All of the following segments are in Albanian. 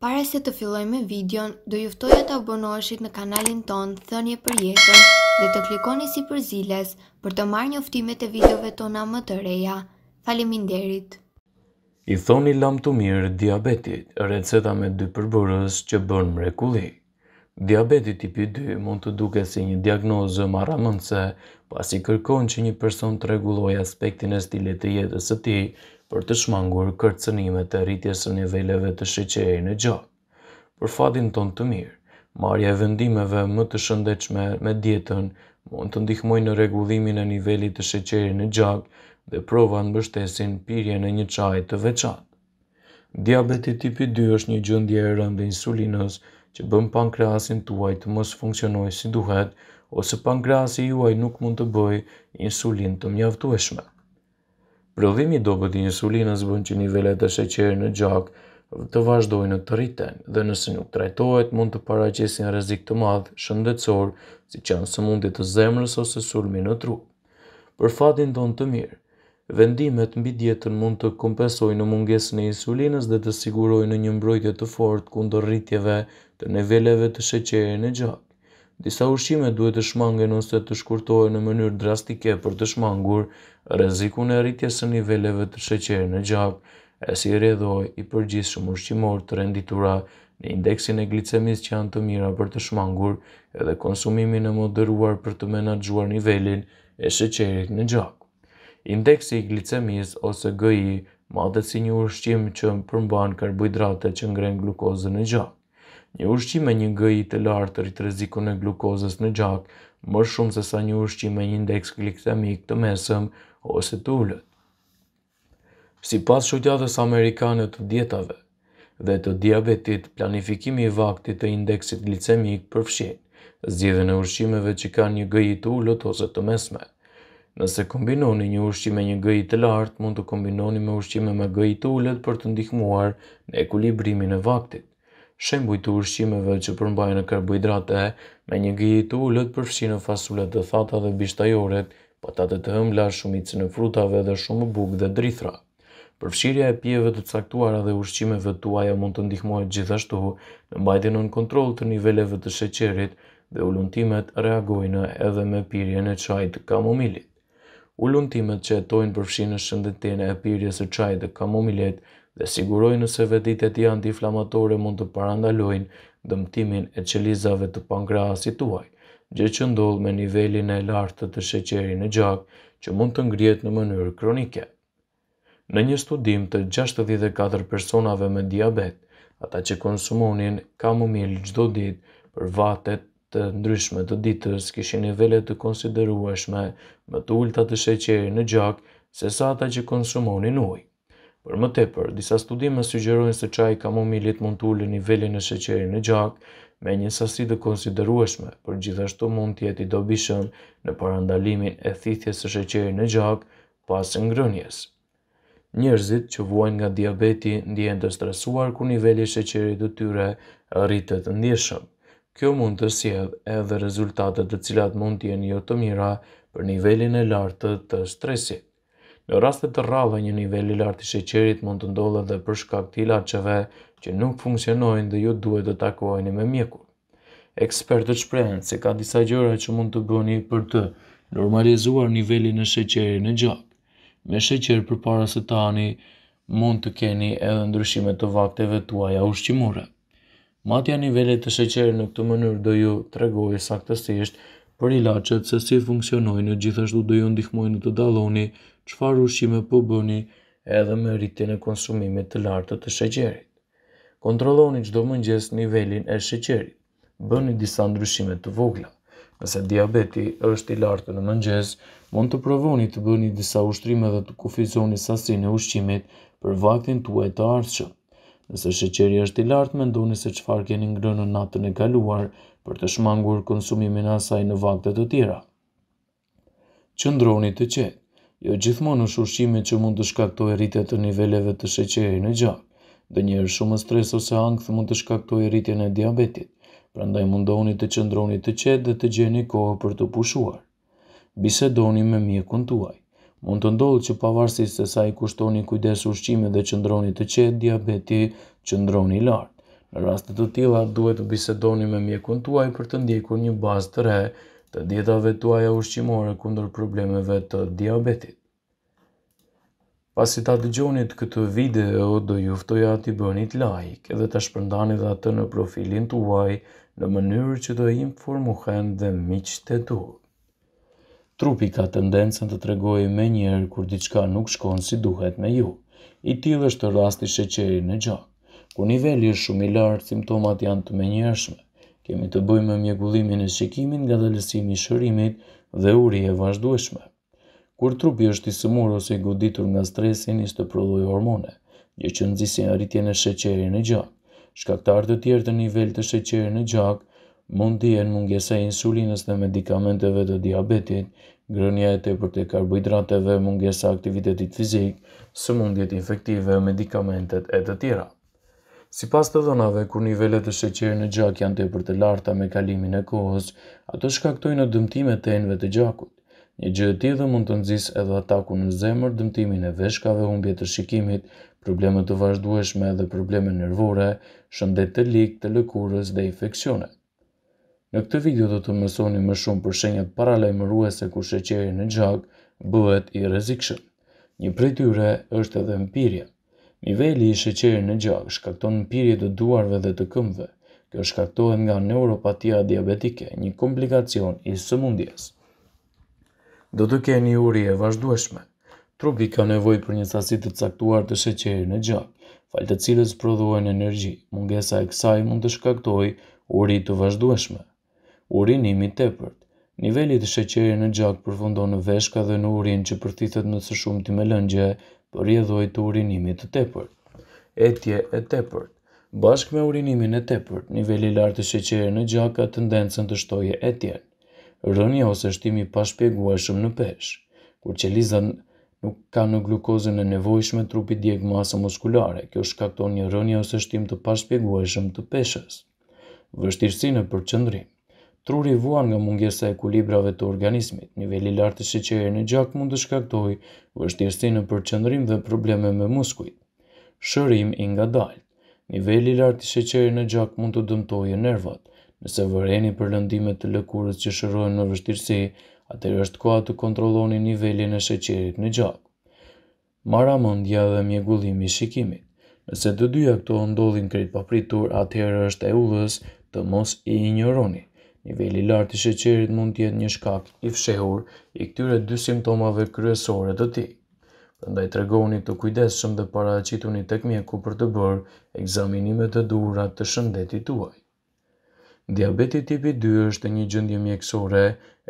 Pare se të filloj me videon, do juftoj e të abonoshit në kanalin ton, thënje për jetën dhe të klikoni si për ziles për të marrë një uftimet e videove tona më të reja. Falimin derit! I thoni lam të mirë diabetit, receta me dy përbërës që bën mrekuli. Diabetit tipi 2 mund të duke si një diagnozë marra mëndëse, pas i kërkon që një person të reguloj aspektin e stilet e jetës të ti për të shmangur kërcënimet e rritjes së niveleve të sheqerit në gjak. Për fatin ton të mirë, marrja e vendimeve më të shëndetshme me dietën mund të ndihmojë në rregullimin e nivelit të sheqerit në gjak dhe prova mbështesin pyrje në një qaj të veçantë. Diabeti tipi 2 është një gjendje e rëndë insulinës që bën pankreasin tuaj të mos funksionojë si duhet ose pankreasi juaj nuk mund të bëj insulin të mjaftueshme. Prodhimi i dobët i insulinës bën që nivelet të sheqerit në gjak të vazhdojnë të rriten dhe nëse nuk trajtohet mund të paraqesin rrezik të madh shëndetësor, si çan mundit të zemrës ose sulmi në tru. Për fatin tonë të mirë, vendimet mbi dietën mund të kompensojnë mungesën e insulinës dhe të sigurojnë një mbrojtje të fortë kundër rritjeve të niveleve të sheqerit në gjak. Disa ushqime duhet të shmangen ose të shkurtohe në mënyrë drastike për të shmangur rezikun e rritjes në niveleve të sheqerë në gjak, e si redhoj i përgjithë shumë ushqimor të renditura në indeksin e glicemis që janë të mira për të shmangur edhe konsumimin e moderuar për të menadjuar nivelin e sheqerit në gjak. Indeksi i glicemis ose GI madhe si një ushqim që përmban karbohidrate që ngren glukozën në gjak një ushqim me një GI të lartë të rritë rezikon e glukozës në gjak, më shumë se sa një ushqim me një indeks glikemik të mesëm ose të ullët. Si pas shudjathës Amerikanët të dietave dhe të diabetit, planifikimi i vaktit të indeksit glicemik përfshin, zhjithë në ushqimeve që ka një gëjit të ullët ose të mesme. Nëse kombinoni një ushqime një gëjit të lartë, mund të kombinoni me ushqime me gëjit të ullët për të ndihmuar në ekulibrimin e vaktit shembuj të ushqimeve që përmbajnë karbohidrate me një gjitë të ullët përfshinë fasullet të thata dhe bishtajoret, patate të hëmla, shumicën në frutave dhe shumë bukë dhe drithra. Përfshirja e pjeve të caktuara dhe ushqimeve tuaja mund të ndihmojë gjithashtu në mbajtjen në kontrol të niveleve të sheqerit dhe ulëntimet reagojnë edhe me pirjen e çajit kamomilit. Ulëntimet që hetojnë përfshinë shëndetin e pirjes së çajit të kamomilit dhe siguroj nëse veditet i antiflamatore mund të parandalojnë dëmtimin e qelizave të pankreasit tuaj, gjë që ndodh me nivelin e lartë të sheqerit në gjak, që mund të ngrihet në mënyrë kronike. Në një studim të 64 personave me diabet, ata që konsumonin kamomil çdo ditë për vatet të ndryshme të ditës kishin nivele të konsiderueshme më të ulta të sheqerit në gjak se sa ata që konsumonin ujë. Për më tepër, disa studime sugjerojnë se çaji ka më milit mund të ulë nivelin e sheqerit në gjak me një sasi të konsiderueshme, por gjithashtu mund të jetë i dobishëm në parandalimin e thithjes së sheqerit në gjak pas ngrënies. Njerëzit që vuajnë nga diabeti ndjehen të stresuar ku niveli i sheqerit të tyre rritet ndjeshëm. Kjo mund të sjellë edhe rezultate të cilat mund të jenë jo të mira për nivelin e lartë të stresit. Në rastet të rralla një nivelli i lartë i sheqerit mund të ndodhe dhe për shkak të ilaçeve që nuk funksionojnë dhe ju jo duhet të takoheni me mjekun. Ekspertët shprehen se ka disa gjëra që mund të bëni për të normalizuar nivelin e sheqerit në gjak. Me sheqer përpara se tani mund të keni edhe ndryshime të vakteve tuaja ushqimore. Matja nivelit të sheqerit në këtë mënyrë do ju tregojë saktësisht për ilaqet se si funksionojnë, gjithashtu do ju ndihmojnë të daloni qëfar ushqime po bëni edhe me rritin e konsumimit të lartë të sheqerit. Kontrolloni çdo mëngjes nivelin e sheqerit. Bëni disa ndryshime të vogla. Nëse diabeti është i lartë në mëngjes, mund të provoni të bëni disa ushtrime dhe të kufizoni sasinë e ushqimit për vaktin tuaj të ardhshëm. Nëse sheqeri është i lartë, mendoni se çfarë keni ngrënë natën e kaluar, për të shmangur konsumimin asaj në vaktet të tjera. Qëndroni të qetë, jo gjithmonë është ushqimi që mund të shkaktoj rritet të niveleve të sheqeri në gjak, dhe njërë shumë stres ose angth mund të shkaktoj rritjen e diabetit, prandaj mundoni të qëndroni të qetë dhe të gjeni kohë për të pushuar. Bisedoni me mjekun tuaj. Mund të ndodhë që pavarësisht se sa i kushtoni kujdes ushqimit dhe qëndroni të qetë, diabeti qëndroni lartë. Në rastet të tila, duhet të bisedoni me mjekun tuaj për të ndjekur një bazë të re të dietave tuaja ushqimore kundër problemeve të diabetit. Pasi ta gjonit këtë video, do juftoja të bënit like edhe të shpërndani dhe atë në profilin tuaj në mënyrë që do informuhen dhe miqët e tu. Trupi ka tendencën të tregojë me njerë kur diçka nuk shkon si duhet me ju. I tjilë është rasti sheqeri në gjak ku po niveli është shumë i lartë, simptomat janë të menjërshme. Kemi të bëjmë me e shikimin nga i shërimit dhe uri e vazhdueshme. Kur trupi është i sëmur ose i goditur nga stresin, ishtë të prodhoj hormone, një që nëzisi në rritjen e sheqeri në gjak. Shkaktar të tjerë të nivel të sheqeri në gjak, mund të jenë mungesa insulinës dhe medikamenteve të diabetit, grënja e te për të karbohidrateve, mungesa aktivitetit fizik, së mundjet infektive, medikamentet e të tjera. Si pas të dhënave, kur nivellet e sheqerë në gjak janë të për të larta me kalimin e kohës, ato shkaktojnë në dëmtime të enve të gjakut. Një gjë e tjetë mund të nëzis edhe ataku në zemër dëmtimin e veshkave humbje të shikimit, problemet të vazhdueshme dhe probleme nervore, shëndet të lik, të lëkurës dhe infekcione. Në këtë video do të mësoni më shumë për shenjat paralajmëruese ku sheqeri në gjak bëhet i rrezikshëm. Një prej është edhe mpirja. Niveli i sheqerit në gjak shkakton mpirje të duarve dhe të këmbëve. Kjo shkaktohet nga neuropatia diabetike, një komplikacion i sëmundjes. Do të keni uri e vazhdueshme. Trupi ka nevoj për një sasi të caktuar të sheqeri në gjak, falë të cilës prodhohen energji, mungesa e kësaj mund të shkaktoj uri të vazhdueshme. Urinimi tepërt. Nivelli të sheqeri në gjak përfundon në veshka dhe në urin që përthitet në së shumë të melëngje për rjedhoj të urinimit të tepërt. Etje e tepërt Bashk me urinimin e tepërt, niveli lartë të sheqerë në gjak ka tendencën të shtoje etjen. Rënja ose shtimi pa shumë në peshë. Kur që liza nuk ka në glukozën e nevojshme trupi djek masë muskulare, kjo shkakton një rënja ose shtim të pa shumë të peshës. vështirësine në qëndrim truri vuan nga mungesa e kulibrave të organismit, niveli lartë të sheqerit në gjak mund të shkaktoj vështirësi në përqendrim dhe probleme me muskujt. Shërim i nga dalë. Niveli lartë të sheqerit në gjak mund të dëmtojë nervat. Nëse vëreni për lëndimet të lëkurës që shërojnë në vështirësi, atër është koha të kontroloni nivelin e shqeqerit në gjak. Mara mundja dhe mjegullimi shikimit. Nëse të dyja këto ndodhin krejt papritur, atëherë është e ullës të mos i ignoronit. Nivelli lartë i sheqerit mund tjetë një shkak i fshehur i këtyre dy simptomave kryesore të ti. Përndaj të regoni të kujdeshëm dhe para qitu një tek mjeku për të bërë egzaminime të durat të shëndetit uaj. Diabetit tipi 2 është një gjëndje mjekësore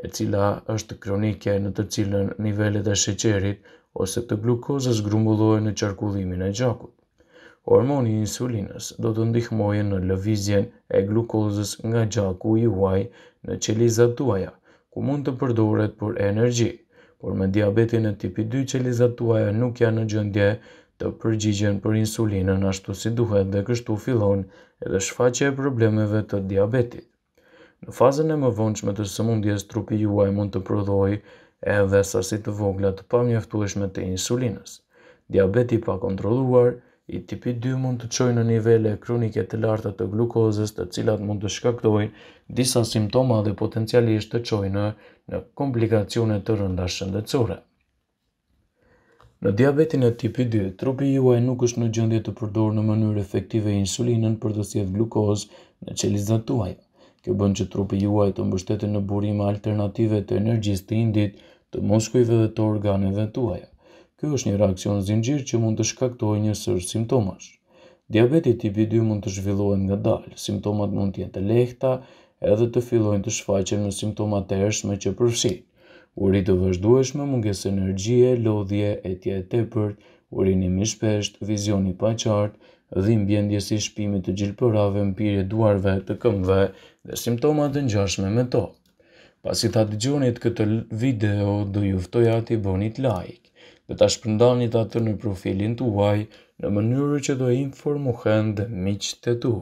e cila është kronike në të cilën nivellet e sheqerit ose të glukozës grumbullohen në qarkullimin e gjakut. Hormoni insulinës do të ndihmojë në lëvizjen e glukozës nga gjaku i huaj në qelizat tuaja, ku mund të përdoret për energji. Por me diabetin e tipi 2 qelizat tuaja nuk janë në gjendje të përgjigjen për insulinën ashtu si duhet dhe kështu fillon edhe shfaqe e problemeve të diabetit. Në fazën e më vonçme të sëmundjes, trupi juaj mund të prodhoj edhe sasit të vogla të pamjeftueshme të insulinës. Diabeti pa kontroluar, i tipi 2 mund të qojnë në nivele kronike të larta të glukozës të cilat mund të shkaktojnë disa simptoma dhe potencialisht të qojnë në, komplikacione të rënda shëndetsore. Në diabetin e tipi 2, trupi juaj nuk është në gjendje të përdorë në mënyrë efektive insulinën për të sjetë glukozë në qelizat tuaj. Kjo bën që trupi juaj të mbështetë në burime alternative të energjisë të indit, të muskujve dhe të organeve tuaja. Ky është një reaksion zinxhir që mund të shkaktojë një sërë simptomash. Diabeti tip 2 mund të zhvillohet nga dalë, simptomat mund të jenë të lehta edhe të fillojnë të shfaqen në simptomat të hershme që përfshi. Uri të vazhdueshme, mungesë energjie, lodhje, etje e tepërt, urinim i shpesht, vizioni pa qartë, dhimbje ndjesi shpimit të gjilpërave, mpirje duarve, të këmve dhe simptomat të njashme me to. Pasi ta të gjonit këtë video, do juftoja të bonit like dhe ta shpërndani të atë në profilin të uaj në mënyrë që do informohen dhe miqë të tu.